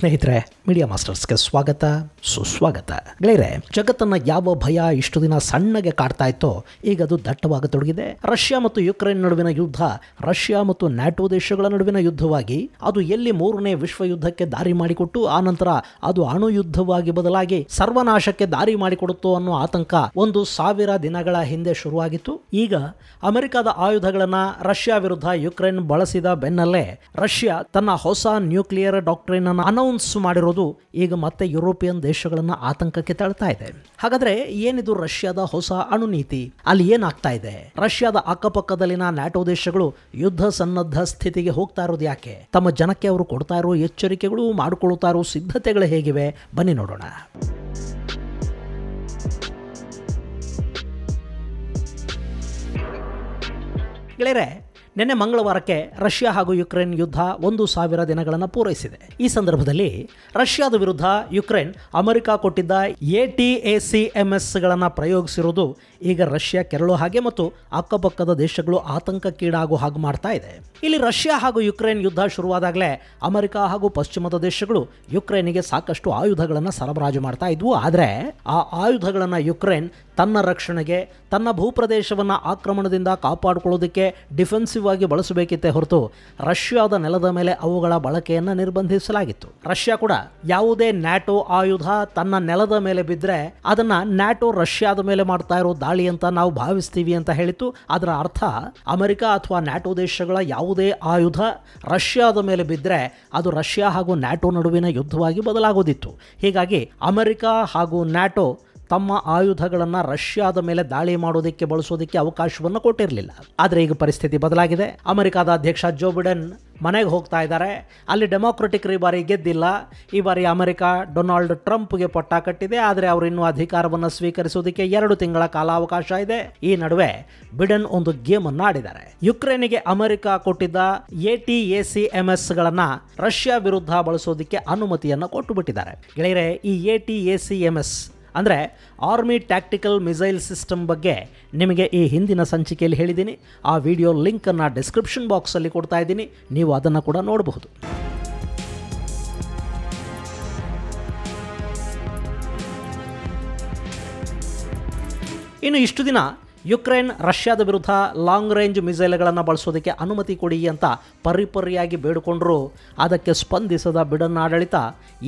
ಸ್ನೇಹಿತರೆ ಮೀಡಿಯಾ ಮಾಸ್ಟರ್ಸ್ಗೆ ಸ್ವಾಗತ ಸುಸ್ವಾಗತ ಗೆಳೆಯರೆ ಜಗತ್ತನ್ನ ಯಾವ ಭಯ ಇಷ್ಟು ದಿನ ಸಣ್ಣಗೆ ಕಾಡ್ತಾ ಇತ್ತೋ ಈಗ ಅದು ದಟ್ಟವಾಗತೊಡಗಿದೆ ರಷ್ಯಾ ಮತ್ತು ಯುಕ್ರೇನ್ ನಡುವಿನ ಯುದ್ಧ ರಷ್ಯಾ ಮತ್ತು ನ್ಯಾಟೋ ದೇಶಗಳ ನಡುವಿನ ಯುದ್ಧವಾಗಿ ಅದು ಎಲ್ಲಿ ಮೂರನೇ ವಿಶ್ವ ಯುದ್ಧಕ್ಕೆ ದಾರಿ ಮಾಡಿಕೊಟ್ಟು ಆ ನಂತರ ಅದು ಅಣು ಯುದ್ಧವಾಗಿ ಬದಲಾಗಿ ಸರ್ವನಾಶಕ್ಕೆ ದಾರಿ ಮಾಡಿಕೊಡುತ್ತೋ ಅನ್ನೋ ಆತಂಕ ಒಂದು ಸಾವಿರ ದಿನಗಳ ಹಿಂದೆ ಶುರುವಾಗಿತ್ತು ಈಗ ಅಮೆರಿಕದ ಆಯುಧಗಳನ್ನ ರಷ್ಯಾ ವಿರುದ್ಧ ಯುಕ್ರೇನ್ ಬಳಸಿದ ಬೆನ್ನಲ್ಲೇ ರಷ್ಯಾ ತನ್ನ ಹೊಸ ನ್ಯೂಕ್ಲಿಯರ್ ಡಾಕ್ಟ್ರೇನ್ ಅನ್ನು ಅನೌನ್ಸ್ ಮಾಡಿರೋದು ಈಗ ಮತ್ತೆ ಯುರೋಪಿಯನ್ ದೇಶಗಳನ್ನು ಆತಂಕಕ್ಕೆ ತಳ್ತಾ ಇದೆ ಹಾಗಾದ್ರೆ ಏನಿದು ರಷ್ಯಾದ ಹೊಸ ಅಣು ನೀತಿ ಅಲ್ಲಿ ಏನಾಗ್ತಾ ಇದೆ ರಷ್ಯಾದ ಅಕ್ಕಪಕ್ಕದಲ್ಲಿನ ನ್ಯಾಟೋ ದೇಶಗಳು ಯುದ್ಧ ಸನ್ನದ್ಧ ಸ್ಥಿತಿಗೆ ಹೋಗ್ತಾ ಇರೋದು ಯಾಕೆ ತಮ್ಮ ಜನಕ್ಕೆ ಅವರು ಕೊಡ್ತಾ ಇರೋ ಎಚ್ಚರಿಕೆಗಳು ಮಾಡಿಕೊಳ್ತಾ ಇರೋ ಸಿದ್ಧತೆಗಳು ಹೇಗಿವೆ ಬನ್ನಿ ನೋಡೋಣ ಗೆಳೆಯರೇ ನಿನ್ನೆ ಮಂಗಳವಾರಕ್ಕೆ ರಷ್ಯಾ ಹಾಗೂ ಯುಕ್ರೇನ್ ಯುದ್ಧ ಒಂದು ಸಾವಿರ ದಿನಗಳನ್ನು ಪೂರೈಸಿದೆ ಈ ಸಂದರ್ಭದಲ್ಲಿ ರಷ್ಯಾದ ವಿರುದ್ಧ ಯುಕ್ರೇನ್ ಅಮೆರಿಕ ಕೊಟ್ಟಿದ್ದ A T A C S ಎಸ್ಗಳನ್ನು ಪ್ರಯೋಗಿಸಿರುವುದು ಈಗ ರಷ್ಯಾ ಕೆರಳು ಹಾಗೆ ಮತ್ತು ಅಕ್ಕಪಕ್ಕದ ದೇಶಗಳು ಆತಂಕಕ್ಕೀಡಾಗುವ ಹಾಗೆ ಮಾಡ್ತಾ ಇದೆ ಇಲ್ಲಿ ರಷ್ಯಾ ಹಾಗೂ ಯುಕ್ರೇನ್ ಯುದ್ಧ ಶುರುವಾದಾಗಲೇ ಅಮೆರಿಕ ಹಾಗೂ ಪಶ್ಚಿಮದ ದೇಶಗಳು ಯುಕ್ರೇನಿಗೆ ಸಾಕಷ್ಟು ಆಯುಧಗಳನ್ನು ಸರಬರಾಜು ಮಾಡ್ತಾ ಇದ್ವು ಆದರೆ ಆ ಆಯುಧಗಳನ್ನು ಯುಕ್ರೇನ್ ತನ್ನ ರಕ್ಷಣೆಗೆ ತನ್ನ ಭೂಪ್ರದೇಶವನ್ನು ಆಕ್ರಮಣದಿಂದ ಕಾಪಾಡಿಕೊಳ್ಳೋದಕ್ಕೆ ಡಿಫೆನ್ಸಿವ್ ಆಗಿ ಬಳಸಬೇಕಿತ್ತೆ ಹೊರತು ರಷ್ಯಾದ ನೆಲದ ಮೇಲೆ ಅವುಗಳ ಬಳಕೆಯನ್ನು ನಿರ್ಬಂಧಿಸಲಾಗಿತ್ತು ರಷ್ಯಾ ಕೂಡ ಯಾವುದೇ ನ್ಯಾಟೋ ಆಯುಧ ತನ್ನ ನೆಲದ ಮೇಲೆ ಬಿದ್ದರೆ ಅದನ್ನು ನ್ಯಾಟೋ ರಷ್ಯಾದ ಮೇಲೆ ಮಾಡ್ತಾ ಇರೋ ದಾಳಿ ಅಂತ ನಾವು ಭಾವಿಸ್ತೀವಿ ಅಂತ ಹೇಳಿತ್ತು ಅದರ ಅರ್ಥ ಅಮೆರಿಕ ಅಥವಾ ನ್ಯಾಟೋ ದೇಶಗಳ ಯಾವುದೇ ಆಯುಧ ರಷ್ಯಾದ ಮೇಲೆ ಬಿದ್ದರೆ ಅದು ರಷ್ಯಾ ಹಾಗೂ ನ್ಯಾಟೋ ನಡುವಿನ ಯುದ್ಧವಾಗಿ ಬದಲಾಗೋದಿತ್ತು ಹೀಗಾಗಿ ಅಮೆರಿಕ ಹಾಗೂ ನ್ಯಾಟೋ ತಮ್ಮ ಆಯುಧಗಳನ್ನು ರಷ್ಯಾದ ಮೇಲೆ ದಾಳಿ ಮಾಡೋದಕ್ಕೆ ಬಳಸೋದಕ್ಕೆ ಅವಕಾಶವನ್ನು ಕೊಟ್ಟಿರಲಿಲ್ಲ ಆದರೆ ಈಗ ಪರಿಸ್ಥಿತಿ ಬದಲಾಗಿದೆ ಅಮೆರಿಕಾದ ಅಧ್ಯಕ್ಷ ಜೋ ಬಿಡನ್ ಮನೆಗೆ ಹೋಗ್ತಾ ಇದ್ದಾರೆ ಅಲ್ಲಿ ಡೆಮಾಕ್ರೆಟಿಕ್ ಈ ಬಾರಿ ಗೆದ್ದಿಲ್ಲ ಈ ಬಾರಿ ಅಮೆರಿಕ ಡೊನಾಲ್ಡ್ ಟ್ರಂಪ್ಗೆ ಪೊಟ್ಟ ಕಟ್ಟಿದೆ ಆದರೆ ಅವರು ಇನ್ನೂ ಅಧಿಕಾರವನ್ನು ಸ್ವೀಕರಿಸುವುದಕ್ಕೆ ಎರಡು ತಿಂಗಳ ಕಾಲಾವಕಾಶ ಇದೆ ಈ ನಡುವೆ ಬಿಡನ್ ಒಂದು ಗೇಮ್ ಅನ್ನು ಆಡಿದ್ದಾರೆ ಯುಕ್ರೇನಿಗೆ ಅಮೆರಿಕ ಕೊಟ್ಟಿದ್ದ A T A C M S ಗಳನ್ನ ರಷ್ಯಾ ವಿರುದ್ಧ ಬಳಸೋದಕ್ಕೆ ಅನುಮತಿಯನ್ನು ಕೊಟ್ಟು ಬಿಟ್ಟಿದ್ದಾರೆ ಗೆಳೆಯರೆ ಈ A T A C M S ಅಂದರೆ ಆರ್ಮಿ ಟ್ಯಾಕ್ಟಿಕಲ್ ಮಿಸೈಲ್ ಸಿಸ್ಟಮ್ ಬಗ್ಗೆ ನಿಮಗೆ ಈ ಹಿಂದಿನ ಸಂಚಿಕೆಯಲ್ಲಿ ಹೇಳಿದ್ದೀನಿ ಆ ವಿಡಿಯೋ ಲಿಂಕನ್ನು ಡಿಸ್ಕ್ರಿಪ್ಷನ್ ಬಾಕ್ಸಲ್ಲಿ ಕೊಡ್ತಾ ಇದ್ದೀನಿ ನೀವು ಅದನ್ನು ಕೂಡ ನೋಡಬಹುದು ಇನ್ನು ಇಷ್ಟು ದಿನ ಯುಕ್ರೇನ್ ರಷ್ಯಾದ ವಿರುದ್ಧ ಲಾಂಗ್ ರೇಂಜ್ ಮಿಸೈಲ್ಗಳನ್ನು ಬಳಸೋದಕ್ಕೆ ಅನುಮತಿ ಕೊಡಿ ಅಂತ ಪರಿಪರಿಯಾಗಿ ಬೇಡಿಕೊಂಡ್ರು ಅದಕ್ಕೆ ಸ್ಪಂದಿಸದ ಬಿಡನ್ ಆಡಳಿತ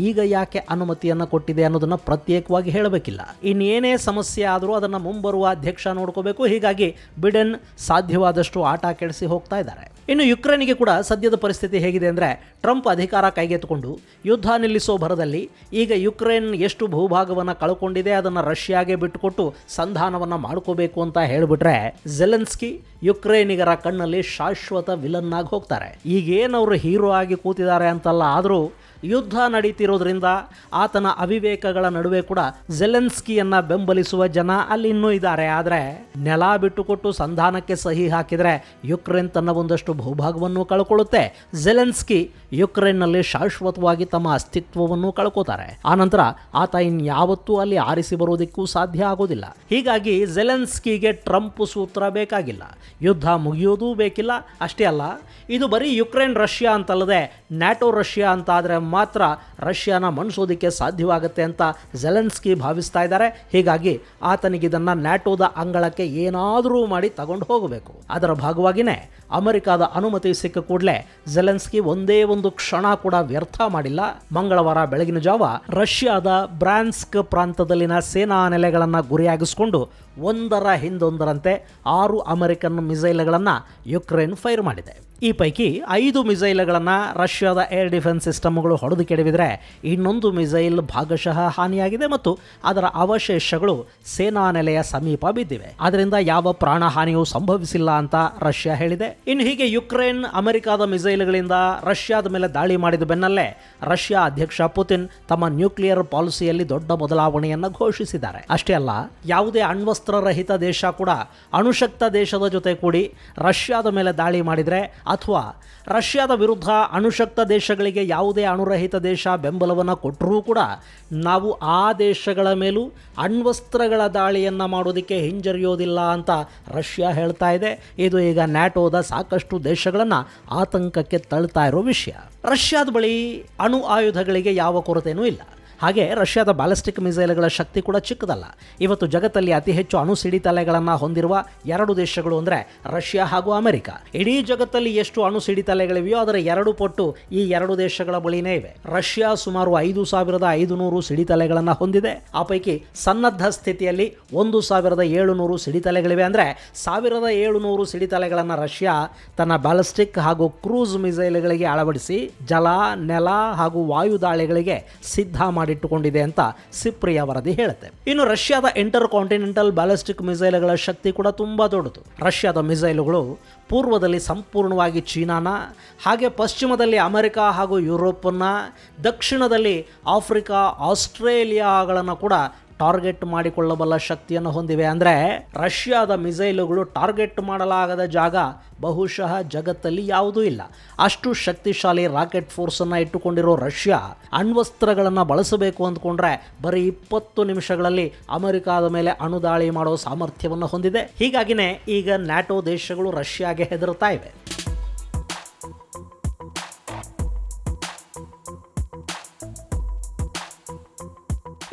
ಈಗ ಯಾಕೆ ಅನುಮತಿಯನ್ನು ಕೊಟ್ಟಿದೆ ಅನ್ನೋದನ್ನು ಪ್ರತ್ಯೇಕವಾಗಿ ಹೇಳಬೇಕಿಲ್ಲ ಇನ್ನೇನೇ ಸಮಸ್ಯೆ ಆದರೂ ಅದನ್ನು ಮುಂಬರುವ ಅಧ್ಯಕ್ಷ ನೋಡ್ಕೋಬೇಕು ಹೀಗಾಗಿ ಬಿಡನ್ ಸಾಧ್ಯವಾದಷ್ಟು ಆಟ ಕೆಡಿಸಿ ಹೋಗ್ತಾ ಇದ್ದಾರೆ ಇನ್ನು ಯುಕ್ರೇನಿಗೆ ಕೂಡ ಸದ್ಯದ ಪರಿಸ್ಥಿತಿ ಹೇಗಿದೆ ಅಂದರೆ ಟ್ರಂಪ್ ಅಧಿಕಾರ ಕೈಗೆತ್ತಿಕೊಂಡು ಯುದ್ಧ ನಿಲ್ಲಿಸೋ ಭರದಲ್ಲಿ ಈಗ ಯುಕ್ರೇನ್ ಎಷ್ಟು ಭೂಭಾಗವನ್ನು ಕಳ್ಕೊಂಡಿದೆ ಅದನ್ನು ರಷ್ಯಾಗೆ ಬಿಟ್ಟುಕೊಟ್ಟು ಸಂಧಾನವನ್ನು ಮಾಡ್ಕೋಬೇಕು ಅಂತ ಹೇಳ ಬಿಟ್ರೆ জেলನ್ಸ್ಕಿ ಯುಕ್ರೇನಿಗರ ಕಣ್ಣಲ್ಲಿ ಶಾಶ್ವತ ವಿಲನ್ ಆಗಿ ಹೋಗ್ತಾರೆ ಈಗೇನು ಅವರು ಹೀರೋ ಆಗಿ ಕೂತಿದ್ದಾರೆ ಅಂತಲ್ಲ ಆದರೂ ಯುದ್ಧ ನಡೀತಿರೋದ್ರಿಂದ ಆತನ ಅವಿವೇಕಗಳ ನಡುವೆ ಕೂಡ ಜೆಲೆನ್ಸ್ಕಿಯನ್ನ ಬೆಂಬಲಿಸುವ ಜನ ಅಲ್ಲಿ ಇನ್ನೂ ಇದ್ದಾರೆ ಆದರೆ ನೆಲ ಬಿಟ್ಟುಕೊಟ್ಟು ಸಂಧಾನಕ್ಕೆ ಸಹಿ ಹಾಕಿದರೆ ಯುಕ್ರೇನ್ ತನ್ನ ಒಂದಷ್ಟು ಭೂಭಾಗವನ್ನು ಕಳ್ಕೊಳ್ಳುತ್ತೆ ಜೆಲೆನ್ಸ್ಕಿ ಯುಕ್ರೇನ್ನಲ್ಲಿ ಶಾಶ್ವತವಾಗಿ ತಮ್ಮ ಅಸ್ತಿತ್ವವನ್ನು ಕಳ್ಕೋತಾರೆ ಆನಂತರ ಆತ ಇನ್ಯಾವತ್ತೂ ಅಲ್ಲಿ ಆರಿಸಿ ಬರೋದಕ್ಕೂ ಸಾಧ್ಯ ಆಗೋದಿಲ್ಲ ಹೀಗಾಗಿ ಜೆಲೆನ್ಸ್ಕಿಗೆ ಟ್ರಂಪ್ ಸೂತ್ರ ಬೇಕಾಗಿಲ್ಲ ಯುದ್ಧ ಮುಗಿಯೋದೂ ಬೇಕಿಲ್ಲ ಅಷ್ಟೇ ಅಲ್ಲ ಇದು ಬರೀ ಯುಕ್ರೇನ್ ರಷ್ಯಾ ಅಂತಲ್ಲದೆ ನ್ಯಾಟೋ ರಷ್ಯಾ ಅಂತ ಆದರೆ ಮಾತ್ರ ರಷ್ಯಾನ ಮಣಿಸೋದಕ್ಕೆ ಸಾಧ್ಯವಾಗುತ್ತೆ ಅಂತ ಜೆಲೆನ್ಸ್ಕಿ ಭಾವಿಸ್ತಾ ಇದ್ದಾರೆ ಹೀಗಾಗಿ ಆತನಿಗಿದನ್ನು ನ್ಯಾಟೋದ ಅಂಗಳಕ್ಕೆ ಏನಾದರೂ ಮಾಡಿ ತಗೊಂಡು ಹೋಗಬೇಕು ಅದರ ಭಾಗವಾಗಿಯೇ ಅಮೆರಿಕಾದ ಅನುಮತಿ ಸಿಕ್ಕ ಕೂಡಲೇ ಜೆಲೆನ್ಸ್ಕಿ ಒಂದೇ ಒಂದು ಕ್ಷಣ ಕೂಡ ವ್ಯರ್ಥ ಮಾಡಿಲ್ಲ ಮಂಗಳವಾರ ಬೆಳಗಿನ ಜಾವ ರಷ್ಯಾದ ಬ್ರಾನ್ಸ್ಕ್ ಪ್ರಾಂತದಲ್ಲಿನ ಸೇನಾ ನೆಲೆಗಳನ್ನು ಗುರಿಯಾಗಿಸಿಕೊಂಡು ಒಂದರ ಹಿಂದೊಂದರಂತೆ ಆರು ಅಮೆರಿಕನ್ ಮಿಸೈಲ್ಗಳನ್ನು ಯುಕ್ರೇನ್ ಫೈರ್ ಮಾಡಿದೆ ಈ ಪೈಕಿ ಐದು ಮಿಸೈಲ್ಗಳನ್ನು ರಷ್ಯಾದ ಏರ್ ಡಿಫೆನ್ಸ್ ಸಿಸ್ಟಮ್ಗಳು ಹೊಡೆದು ಕೆಡವಿದರೆ ಇನ್ನೊಂದು ಮಿಸೈಲ್ ಭಾಗಶಃ ಹಾನಿಯಾಗಿದೆ ಮತ್ತು ಅದರ ಅವಶೇಷಗಳು ಸೇನಾ ನೆಲೆಯ ಸಮೀಪ ಬಿದ್ದಿವೆ ಅದರಿಂದ ಯಾವ ಪ್ರಾಣ ಹಾನಿಯೂ ಸಂಭವಿಸಿಲ್ಲ ಅಂತ ರಷ್ಯಾ ಹೇಳಿದೆ ಇನ್ನು ಹೀಗೆ ಯುಕ್ರೇನ್ ಅಮೆರಿಕಾದ ಮಿಸೈಲ್ಗಳಿಂದ ರಷ್ಯಾದ ಮೇಲೆ ದಾಳಿ ಮಾಡಿದ ಬೆನ್ನಲ್ಲೇ ರಷ್ಯಾ ಅಧ್ಯಕ್ಷ ಪುತಿನ್ ತಮ್ಮ ನ್ಯೂಕ್ಲಿಯರ್ ಪಾಲಿಸಿಯಲ್ಲಿ ದೊಡ್ಡ ಬದಲಾವಣೆಯನ್ನು ಘೋಷಿಸಿದ್ದಾರೆ ಅಷ್ಟೇ ಅಲ್ಲ ಯಾವುದೇ ಅಣ್ವಸ್ತ್ರರಹಿತ ದೇಶ ಕೂಡ ಅಣುಶಕ್ತ ದೇಶದ ಜೊತೆ ಕೂಡಿ ರಷ್ಯಾದ ಮೇಲೆ ದಾಳಿ ಮಾಡಿದರೆ ಅಥವಾ ರಷ್ಯಾದ ವಿರುದ್ಧ ಅಣುಶಕ್ತ ದೇಶಗಳಿಗೆ ಯಾವುದೇ ಅಣುರಹಿತ ದೇಶ ಬೆಂಬಲವನ್ನು ಕೊಟ್ಟರೂ ಕೂಡ ನಾವು ಆ ದೇಶಗಳ ಮೇಲೂ ಅಣ್ವಸ್ತ್ರಗಳ ದಾಳಿಯನ್ನು ಮಾಡೋದಕ್ಕೆ ಹಿಂಜರಿಯೋದಿಲ್ಲ ಅಂತ ರಷ್ಯಾ ಹೇಳ್ತಾ ಇದೆ ಇದು ಈಗ ನ್ಯಾಟೋದ ಸಾಕಷ್ಟು ದೇಶಗಳನ್ನು ಆತಂಕಕ್ಕೆ ತಳ್ತಾ ಇರೋ ವಿಷಯ ರಷ್ಯಾದ ಬಳಿ ಅಣು ಆಯುಧಗಳಿಗೆ ಯಾವ ಕೊರತೆಯೂ ಇಲ್ಲ ಹಾಗೆ ರಷ್ಯಾದ ಬ್ಯಾಲಿಸ್ಟಿಕ್ ಮಿಸೈಲ್ಗಳ ಶಕ್ತಿ ಕೂಡ ಚಿಕ್ಕದಲ್ಲ ಇವತ್ತು ಜಗತ್ತಲ್ಲಿ ಅತಿ ಹೆಚ್ಚು ಅಣು ಸಿಡಿತಲೆಗಳನ್ನು ಹೊಂದಿರುವ ಎರಡು ದೇಶಗಳು ಅಂದರೆ ರಷ್ಯಾ ಹಾಗೂ ಅಮೆರಿಕ ಇಡೀ ಜಗತ್ತಲ್ಲಿ ಎಷ್ಟು ಅಣು ತಲೆಗಳಿವೆಯೋ ಅದರ ಎರಡು ಪಟ್ಟು ಈ ಎರಡು ದೇಶಗಳ ಬಳಿನೇ ಇವೆ ರಷ್ಯಾ ಸುಮಾರು ಐದು ಸಾವಿರದ ಐದು ನೂರು ಸಿಡಿತಲೆಗಳನ್ನು ಹೊಂದಿದೆ ಆ ಪೈಕಿ ಸನ್ನದ್ಧ ಸ್ಥಿತಿಯಲ್ಲಿ ಒಂದು ಸಾವಿರದ ಏಳುನೂರು ಸಿಡಿತಲೆಗಳಿವೆ ಅಂದರೆ ಸಾವಿರದ ಏಳುನೂರು ಸಿಡಿತಲೆಗಳನ್ನು ರಷ್ಯಾ ತನ್ನ ಬ್ಯಾಲಿಸ್ಟಿಕ್ ಹಾಗೂ ಕ್ರೂಸ್ ಮಿಸೈಲ್ಗಳಿಗೆ ಅಳವಡಿಸಿ ಜಲ ನೆಲ ಹಾಗೂ ವಾಯುದಾಳಿಗಳಿಗೆ ಸಿದ್ಧ ಮಾಡಿ ಮಾಡಿಟ್ಟುಕೊಂಡಿದೆ ಅಂತ ಸಿಪ್ರಿಯಾ ವರದಿ ಹೇಳುತ್ತೆ ಇನ್ನು ರಷ್ಯಾದ ಇಂಟರ್ ಕಾಂಟಿನೆಂಟಲ್ ಬ್ಯಾಲಿಸ್ಟಿಕ್ ಮಿಸೈಲ್ಗಳ ಶಕ್ತಿ ಕೂಡ ತುಂಬಾ ದೊಡ್ಡದು ರಷ್ಯಾದ ಮಿಸೈಲ್ಗಳು ಪೂರ್ವದಲ್ಲಿ ಸಂಪೂರ್ಣವಾಗಿ ಚೀನಾನ ಹಾಗೆ ಪಶ್ಚಿಮದಲ್ಲಿ ಅಮೆರಿಕ ಹಾಗೂ ಯುರೋಪ್ನ ದಕ್ಷಿಣದಲ್ಲಿ ಆಫ್ರಿಕಾ ಆಸ್ಟ್ರೇಲಿಯಾಗಳನ್ನು ಕೂಡ ಟಾರ್ಗೆಟ್ ಮಾಡಿಕೊಳ್ಳಬಲ್ಲ ಶಕ್ತಿಯನ್ನು ಹೊಂದಿವೆ ಅಂದರೆ ರಷ್ಯಾದ ಮಿಸೈಲುಗಳು ಟಾರ್ಗೆಟ್ ಮಾಡಲಾಗದ ಜಾಗ ಬಹುಶಃ ಜಗತ್ತಲ್ಲಿ ಯಾವುದೂ ಇಲ್ಲ ಅಷ್ಟು ಶಕ್ತಿಶಾಲಿ ರಾಕೆಟ್ ಫೋರ್ಸನ್ನು ಇಟ್ಟುಕೊಂಡಿರೋ ರಷ್ಯಾ ಅಣ್ವಸ್ತ್ರಗಳನ್ನು ಬಳಸಬೇಕು ಅಂದ್ಕೊಂಡ್ರೆ ಬರೀ ಇಪ್ಪತ್ತು ನಿಮಿಷಗಳಲ್ಲಿ ಅಮೆರಿಕಾದ ಮೇಲೆ ಅಣುದಾಳಿ ಮಾಡೋ ಸಾಮರ್ಥ್ಯವನ್ನು ಹೊಂದಿದೆ ಹೀಗಾಗಿನೇ ಈಗ ನ್ಯಾಟೋ ದೇಶಗಳು ರಷ್ಯಾಗೆ ಹೆದರುತ್ತಾ ಇವೆ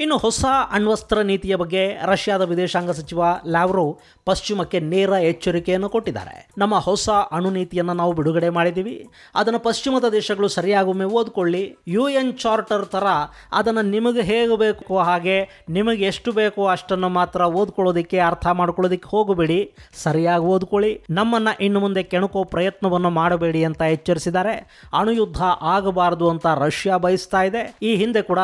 ಇನ್ನು ಹೊಸ ಅಣ್ವಸ್ತ್ರ ನೀತಿಯ ಬಗ್ಗೆ ರಷ್ಯಾದ ವಿದೇಶಾಂಗ ಸಚಿವ ಲಾವ್ರೋ ಪಶ್ಚಿಮಕ್ಕೆ ನೇರ ಎಚ್ಚರಿಕೆಯನ್ನು ಕೊಟ್ಟಿದ್ದಾರೆ ನಮ್ಮ ಹೊಸ ಅಣು ನೀತಿಯನ್ನು ನಾವು ಬಿಡುಗಡೆ ಮಾಡಿದ್ದೀವಿ ಅದನ್ನು ಪಶ್ಚಿಮದ ದೇಶಗಳು ಸರಿಯಾಗೊಮ್ಮೆ ಓದ್ಕೊಳ್ಳಿ ಯು ಎನ್ ಚಾರ್ಟರ್ ಥರ ಅದನ್ನು ನಿಮಗೆ ಹೇಗೆ ಬೇಕು ಹಾಗೆ ನಿಮಗೆ ಎಷ್ಟು ಬೇಕೋ ಅಷ್ಟನ್ನು ಮಾತ್ರ ಓದ್ಕೊಳ್ಳೋದಕ್ಕೆ ಅರ್ಥ ಮಾಡ್ಕೊಳ್ಳೋದಕ್ಕೆ ಹೋಗಬೇಡಿ ಸರಿಯಾಗಿ ಓದ್ಕೊಳ್ಳಿ ನಮ್ಮನ್ನು ಇನ್ನು ಮುಂದೆ ಕೆಣಕೋ ಪ್ರಯತ್ನವನ್ನು ಮಾಡಬೇಡಿ ಅಂತ ಎಚ್ಚರಿಸಿದ್ದಾರೆ ಯುದ್ಧ ಆಗಬಾರದು ಅಂತ ರಷ್ಯಾ ಬಯಸ್ತಾ ಇದೆ ಈ ಹಿಂದೆ ಕೂಡ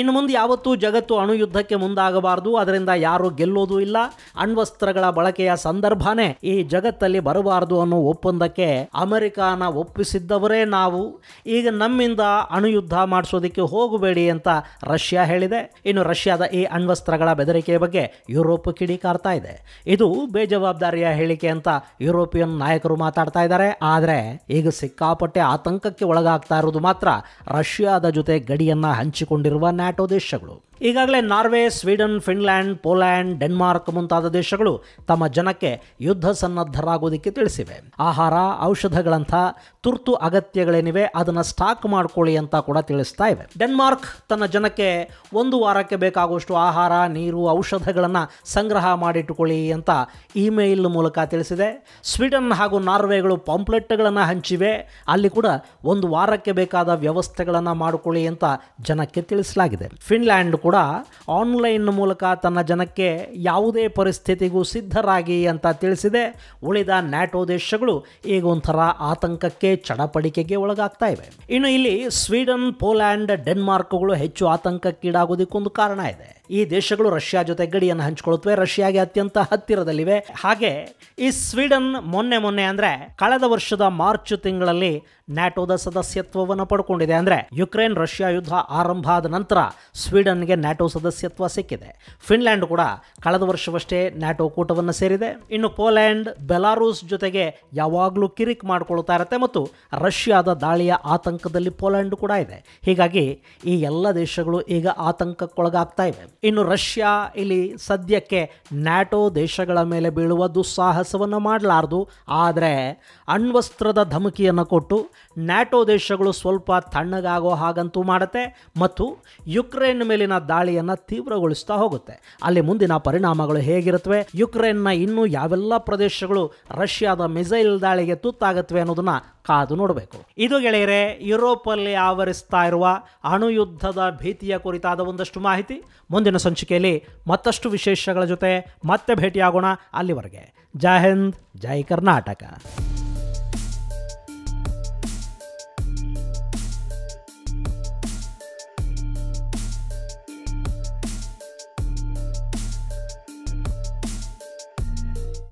ಇನ್ನು ಮುಂದೆ ಯಾವತ್ತೂ ಜಗತ್ತು ಅಣು ಯುದ್ಧಕ್ಕೆ ಮುಂದಾಗಬಾರದು ಅದರಿಂದ ಯಾರು ಗೆಲ್ಲೋದು ಇಲ್ಲ ಅಣ್ವಸ್ತ್ರಗಳ ಬಳಕೆಯ ಸಂದರ್ಭನೇ ಈ ಜಗತ್ತಲ್ಲಿ ಬರಬಾರದು ಅನ್ನೋ ಒಪ್ಪಂದಕ್ಕೆ ಅಮೆರಿಕಾನ ಒಪ್ಪಿಸಿದ್ದವರೇ ನಾವು ಈಗ ನಮ್ಮಿಂದ ಅಣು ಯುದ್ಧ ಮಾಡಿಸೋದಕ್ಕೆ ಹೋಗಬೇಡಿ ಅಂತ ರಷ್ಯಾ ಹೇಳಿದೆ ಇನ್ನು ರಷ್ಯಾದ ಈ ಅಣ್ವಸ್ತ್ರಗಳ ಬೆದರಿಕೆಯ ಬಗ್ಗೆ ಯುರೋಪ್ ಕಿಡಿಕಾರ್ತಾ ಇದೆ ಇದು ಬೇಜವಾಬ್ದಾರಿಯ ಹೇಳಿಕೆ ಅಂತ ಯುರೋಪಿಯನ್ ನಾಯಕರು ಮಾತಾಡ್ತಾ ಇದ್ದಾರೆ ಆದರೆ ಈಗ ಸಿಕ್ಕಾಪಟ್ಟೆ ಆತಂಕಕ್ಕೆ ಒಳಗಾಗ್ತಾ ಇರೋದು ಮಾತ್ರ ರಷ್ಯಾದ ಜೊತೆ ಗಡಿಯನ್ನು ಹಂಚಿಕೊಂಡಿರುವ ನ್ಯಾಟೋ ದೇಶಗಳು ಈಗಾಗಲೇ Norway Sweden Finland Poland Denmark ಮುಂತಾದ ದೇಶಗಳು ತಮ್ಮ ಜನಕ್ಕೆ ಯುದ್ಧ ಸನ್ನದ್ಧರಾಗೋದಿಕ್ಕೆ ತಿಳಿಸಿವೆ ಆಹಾರ ಔಷಧಗಳಂಥ ತುರ್ತು ಅಗತ್ಯಗಳೇನಿವೆ ಅದನ್ನು ಸ್ಟಾಕ್ ಮಾಡ್ಕೊಳ್ಳಿ ಅಂತ ಕೂಡ ತಿಳಿಸ್ತಾ ಇವೆ ಡೆನ್ಮಾರ್ಕ್ ತನ್ನ ಜನಕ್ಕೆ ಒಂದು ವಾರಕ್ಕೆ ಬೇಕಾಗುವಷ್ಟು ಆಹಾರ ನೀರು ಔಷಧಗಳನ್ನು ಸಂಗ್ರಹ ಮಾಡಿಟ್ಟುಕೊಳ್ಳಿ ಅಂತ ಇಮೇಲ್ ಮೂಲಕ ತಿಳಿಸಿದೆ ಸ್ವೀಡನ್ ಹಾಗೂ ನಾರ್ವೆಗಳು ಪಾಂಪ್ಲೆಟ್ಗಳನ್ನು ಹಂಚಿವೆ ಅಲ್ಲಿ ಕೂಡ ಒಂದು ವಾರಕ್ಕೆ ಬೇಕಾದ ವ್ಯವಸ್ಥೆಗಳನ್ನು ಮಾಡಿಕೊಳ್ಳಿ ಅಂತ ಜನಕ್ಕೆ ತಿಳಿಸಲಾಗಿದೆ ಫಿನ್ಲ್ಯಾಂಡ್ ಕೂಡ ಆನ್ಲೈನ್ ಮೂಲಕ ತನ್ನ ಜನಕ್ಕೆ ಯಾವುದೇ ಪರಿಸ್ಥಿತಿಗೂ ಸಿದ್ಧರಾಗಿ ಅಂತ ತಿಳಿಸಿದೆ ಉಳಿದ ನ್ಯಾಟೋ ದೇಶಗಳು ಈಗ ಒಂಥರ ಆತಂಕಕ್ಕೆ ಚಡಪಡಿಕೆಗೆ ಒಳಗಾಗ್ತಾ ಇವೆ ಇನ್ನು ಇಲ್ಲಿ ಸ್ವೀಡನ್ ಪೋಲ್ಯಾಂಡ್ ಡೆನ್ಮಾರ್ಕ್ಗಳು ಹೆಚ್ಚು ಆತಂಕಕ್ಕೀಡಾಗೋದಕ್ಕೊಂದು ಕಾರಣ ಇದೆ ಈ ದೇಶಗಳು ರಷ್ಯಾ ಜೊತೆ ಗಡಿಯನ್ನು ಹಂಚಿಕೊಳ್ಳುತ್ತವೆ ರಷ್ಯಾಗೆ ಅತ್ಯಂತ ಹತ್ತಿರದಲ್ಲಿವೆ ಹಾಗೆ ಈ ಸ್ವೀಡನ್ ಮೊನ್ನೆ ಮೊನ್ನೆ ಅಂದರೆ ಕಳೆದ ವರ್ಷದ ಮಾರ್ಚ್ ತಿಂಗಳಲ್ಲಿ ನ್ಯಾಟೋದ ಸದಸ್ಯತ್ವವನ್ನು ಪಡ್ಕೊಂಡಿದೆ ಅಂದರೆ ಯುಕ್ರೇನ್ ರಷ್ಯಾ ಯುದ್ಧ ಆರಂಭ ಆದ ನಂತರ ಸ್ವೀಡನ್ಗೆ ನ್ಯಾಟೋ ಸದಸ್ಯತ್ವ ಸಿಕ್ಕಿದೆ ಫಿನ್ಲ್ಯಾಂಡ್ ಕೂಡ ಕಳೆದ ವರ್ಷವಷ್ಟೇ ನ್ಯಾಟೋ ಕೂಟವನ್ನು ಸೇರಿದೆ ಇನ್ನು ಪೋಲ್ಯಾಂಡ್ ಬೆಲಾರೂಸ್ ಜೊತೆಗೆ ಯಾವಾಗಲೂ ಕಿರಿಕ್ ಮಾಡಿಕೊಳ್ತಾ ಇರುತ್ತೆ ಮತ್ತು ರಷ್ಯಾದ ದಾಳಿಯ ಆತಂಕದಲ್ಲಿ ಪೋಲ್ಯಾಂಡ್ ಕೂಡ ಇದೆ ಹೀಗಾಗಿ ಈ ಎಲ್ಲ ದೇಶಗಳು ಈಗ ಆತಂಕಕ್ಕೊಳಗಾಗ್ತಾ ಇವೆ ಇನ್ನು ರಷ್ಯಾ ಇಲ್ಲಿ ಸದ್ಯಕ್ಕೆ ನ್ಯಾಟೋ ದೇಶಗಳ ಮೇಲೆ ಬೀಳುವ ದುಸ್ಸಾಹಸವನ್ನು ಮಾಡಲಾರ್ದು ಆದರೆ ಅಣ್ವಸ್ತ್ರದ ಧಮಕಿಯನ್ನು ಕೊಟ್ಟು ನ್ಯಾಟೋ ದೇಶಗಳು ಸ್ವಲ್ಪ ತಣ್ಣಗಾಗೋ ಹಾಗಂತೂ ಮಾಡುತ್ತೆ ಮತ್ತು ಯುಕ್ರೇನ್ ಮೇಲಿನ ದಾಳಿಯನ್ನು ತೀವ್ರಗೊಳಿಸ್ತಾ ಹೋಗುತ್ತೆ ಅಲ್ಲಿ ಮುಂದಿನ ಪರಿಣಾಮಗಳು ಹೇಗಿರುತ್ತವೆ ಯುಕ್ರೇನ್ನ ಇನ್ನೂ ಯಾವೆಲ್ಲ ಪ್ರದೇಶಗಳು ರಷ್ಯಾದ ಮಿಸೈಲ್ ದಾಳಿಗೆ ತುತ್ತಾಗುತ್ತವೆ ಅನ್ನೋದನ್ನು ಕಾದು ನೋಡಬೇಕು ಇದು ಗೆಳೆಯರೆ ಯುರೋಪಲ್ಲಿ ಆವರಿಸ್ತಾ ಇರುವ ಅಣು ಯುದ್ಧದ ಭೀತಿಯ ಕುರಿತಾದ ಒಂದಷ್ಟು ಮಾಹಿತಿ ಮುಂದಿನ ಸಂಚಿಕೆಯಲ್ಲಿ ಮತ್ತಷ್ಟು ವಿಶೇಷಗಳ ಜೊತೆ ಮತ್ತೆ ಭೇಟಿಯಾಗೋಣ ಅಲ್ಲಿವರೆಗೆ ಜೈ ಹಿಂದ್ ಜೈ ಕರ್ನಾಟಕ